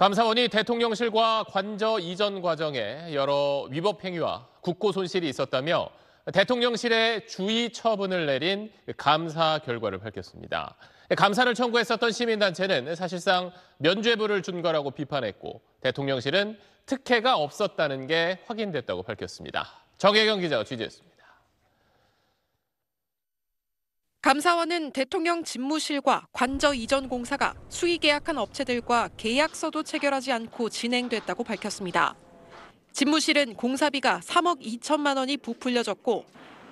감사원이 대통령실과 관저 이전 과정에 여러 위법 행위와 국고 손실이 있었다며 대통령실에 주의 처분을 내린 감사 결과를 밝혔습니다. 감사를 청구했었던 시민단체는 사실상 면죄부를 준 거라고 비판했고 대통령실은 특혜가 없었다는 게 확인됐다고 밝혔습니다. 정혜경 기자가 취재했습니다. 감사원은 대통령 집무실과 관저 이전 공사가 수의 계약한 업체들과 계약서도 체결하지 않고 진행됐다고 밝혔습니다. 집무실은 공사비가 3억 2천만 원이 부풀려졌고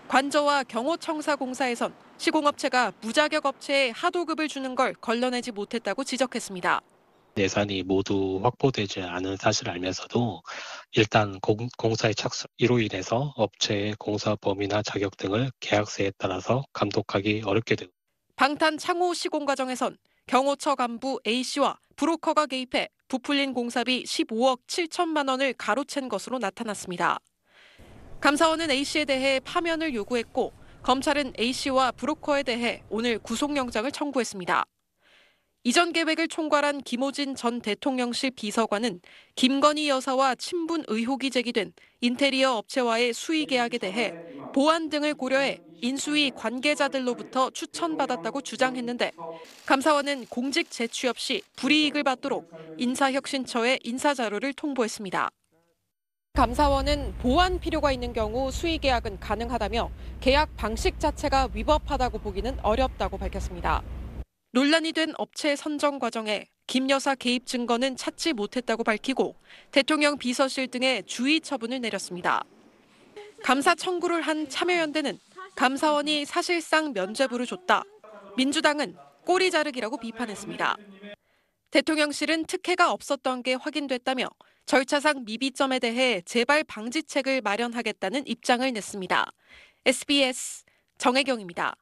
관저와 경호청사 공사에선 시공업체가 무자격 업체에 하도급을 주는 걸 걸러내지 못했다고 지적했습니다. 예산이 모두 확보되지 않은 사실을 알면서도 일단 공, 공사의 착수 이로 인해서 업체의 공사 범위나 자격 등을 계약서에 따라서 감독하기 어렵게 되고 방탄 창호 시공 과정에선 경호처 간부 A씨와 브로커가 개입해 부풀린 공사비 15억 7천만 원을 가로챈 것으로 나타났습니다. 감사원은 A씨에 대해 파면을 요구했고 검찰은 A씨와 브로커에 대해 오늘 구속영장을 청구했습니다. 이전 계획을 총괄한 김호진 전 대통령실 비서관은 김건희 여사와 친분 의혹이 제기된 인테리어 업체와의 수의 계약에 대해 보안 등을 고려해 인수위 관계자들로부터 추천받았다고 주장했는데 감사원은 공직 제취 없이 불이익을 받도록 인사혁신처에 인사자료를 통보했습니다. 감사원은 보안 필요가 있는 경우 수의 계약은 가능하다며 계약 방식 자체가 위법하다고 보기는 어렵다고 밝혔습니다. 논란이 된 업체 선정 과정에 김 여사 개입 증거는 찾지 못했다고 밝히고 대통령 비서실 등에 주의 처분을 내렸습니다. 감사 청구를 한 참여연대는 감사원이 사실상 면죄부를 줬다. 민주당은 꼬리 자르기라고 비판했습니다. 대통령실은 특혜가 없었던 게 확인됐다며 절차상 미비점에 대해 재발 방지책을 마련하겠다는 입장을 냈습니다. SBS 정혜경입니다.